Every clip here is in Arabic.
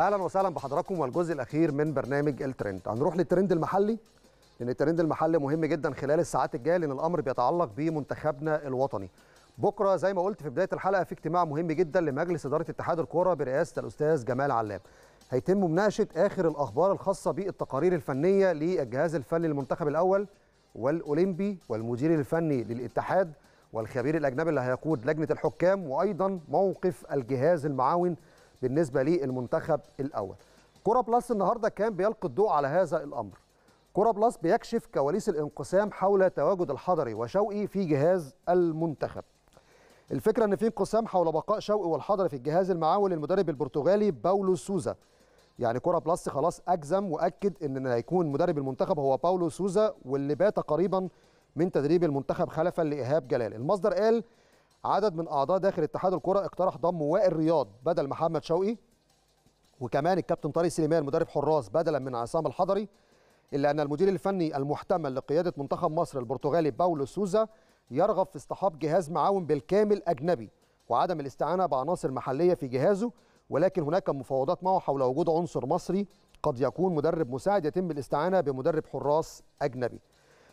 اهلا وسهلا بحضراتكم والجزء الاخير من برنامج الترند هنروح للترند المحلي لان الترند المحلي مهم جدا خلال الساعات الجايه لان الامر بيتعلق بمنتخبنا الوطني بكره زي ما قلت في بدايه الحلقه في اجتماع مهم جدا لمجلس اداره اتحاد الكوره برئاسه الاستاذ جمال علام هيتم مناقشه اخر الاخبار الخاصه بالتقارير الفنيه للجهاز الفني للمنتخب الاول والاولمبي والمدير الفني للاتحاد والخبير الاجنبي اللي هيقود لجنه الحكام وايضا موقف الجهاز المعاون بالنسبه للمنتخب الاول كرة بلس النهارده كان بيلقي الضوء على هذا الامر كرة بلس بيكشف كواليس الانقسام حول تواجد الحضري وشوقي في جهاز المنتخب الفكره ان في انقسام حول بقاء شوقي والحضري في الجهاز المعاول للمدرب البرتغالي باولو سوزا يعني كرة بلس خلاص اجزم واكد ان هيكون مدرب المنتخب هو باولو سوزا واللي بات قريبا من تدريب المنتخب خلفا لايهاب جلال المصدر قال عدد من اعضاء داخل اتحاد الكره اقترح ضم وائل رياض بدل محمد شوقي وكمان الكابتن طارق سليمان مدرب حراس بدلا من عصام الحضري الا ان المدير الفني المحتمل لقياده منتخب مصر البرتغالي باولو سوزا يرغب في اصطحاب جهاز معاون بالكامل اجنبي وعدم الاستعانه بعناصر محليه في جهازه ولكن هناك مفاوضات معه حول وجود عنصر مصري قد يكون مدرب مساعد يتم الاستعانه بمدرب حراس اجنبي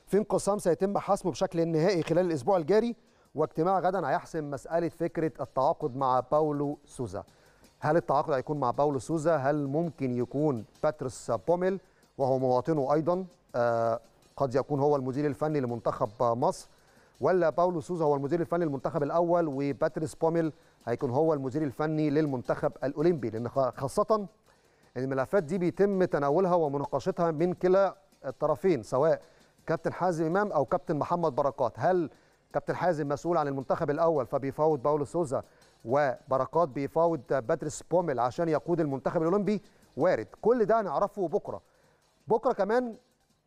في انقسام سيتم حسمه بشكل نهائي خلال الاسبوع الجاري واجتماع غدا هيحسم مساله فكره التعاقد مع باولو سوزا هل التعاقد هيكون مع باولو سوزا هل ممكن يكون باتريس بوميل وهو مواطنه ايضا آه قد يكون هو المدير الفني لمنتخب مصر ولا باولو سوزا هو المدير الفني للمنتخب الاول وباتريس بوميل هيكون هو المدير الفني للمنتخب الاولمبي لان خاصه الملفات دي بيتم تناولها ومناقشتها من كلا الطرفين سواء كابتن حازم امام او كابتن محمد بركات هل كابتن حازم مسؤول عن المنتخب الاول فبيفاوض باولو سوزا وبركات بيفاوض باتريس بوميل عشان يقود المنتخب الاولمبي وارد كل ده هنعرفه بكره بكره كمان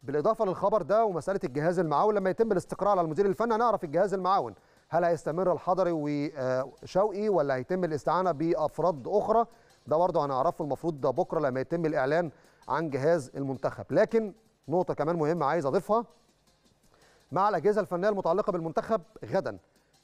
بالاضافه للخبر ده ومساله الجهاز المعاون لما يتم الاستقراء على المدير الفني هنعرف الجهاز المعاون هل هيستمر الحضري وشوقي ولا هيتم الاستعانه بافراد اخرى ده برضه هنعرفه المفروض ده بكره لما يتم الاعلان عن جهاز المنتخب لكن نقطه كمان مهمه عايز اضيفها مع الاجهزه الفنيه المتعلقه بالمنتخب غدا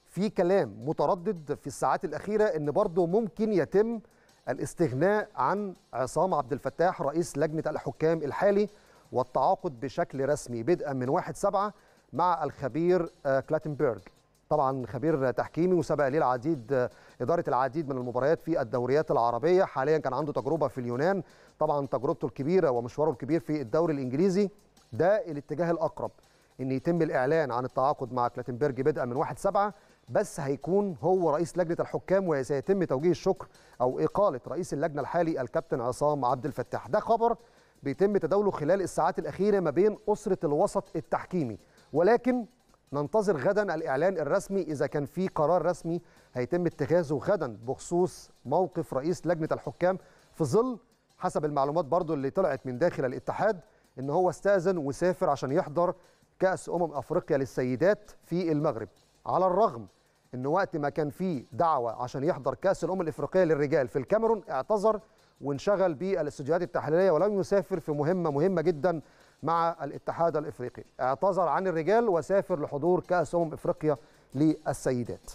في كلام متردد في الساعات الاخيره ان برضه ممكن يتم الاستغناء عن عصام عبد الفتاح رئيس لجنه الحكام الحالي والتعاقد بشكل رسمي بدءا من 1 7 مع الخبير آه، كلاتنبرج طبعا خبير تحكيمي وسبق ليه العديد آه، اداره العديد من المباريات في الدوريات العربيه حاليا كان عنده تجربه في اليونان طبعا تجربته الكبيره ومشواره الكبير في الدوري الانجليزي ده الاتجاه الاقرب ان يتم الاعلان عن التعاقد مع كلاتنبرج بدءا من 1 7 بس هيكون هو رئيس لجنه الحكام وسيتم توجيه الشكر او اقاله رئيس اللجنه الحالي الكابتن عصام عبد الفتاح ده خبر بيتم تداوله خلال الساعات الاخيره ما بين اسره الوسط التحكيمي ولكن ننتظر غدا الاعلان الرسمي اذا كان في قرار رسمي هيتم اتخاذه غدا بخصوص موقف رئيس لجنه الحكام في ظل حسب المعلومات برضو اللي طلعت من داخل الاتحاد ان هو استاذن وسافر عشان يحضر كاس امم افريقيا للسيدات في المغرب على الرغم ان وقت ما كان فيه دعوه عشان يحضر كاس الامم الافريقيه للرجال في الكاميرون اعتذر وانشغل بالاستديوهات التحليليه ولم يسافر في مهمه مهمه جدا مع الاتحاد الافريقي اعتذر عن الرجال وسافر لحضور كاس امم افريقيا للسيدات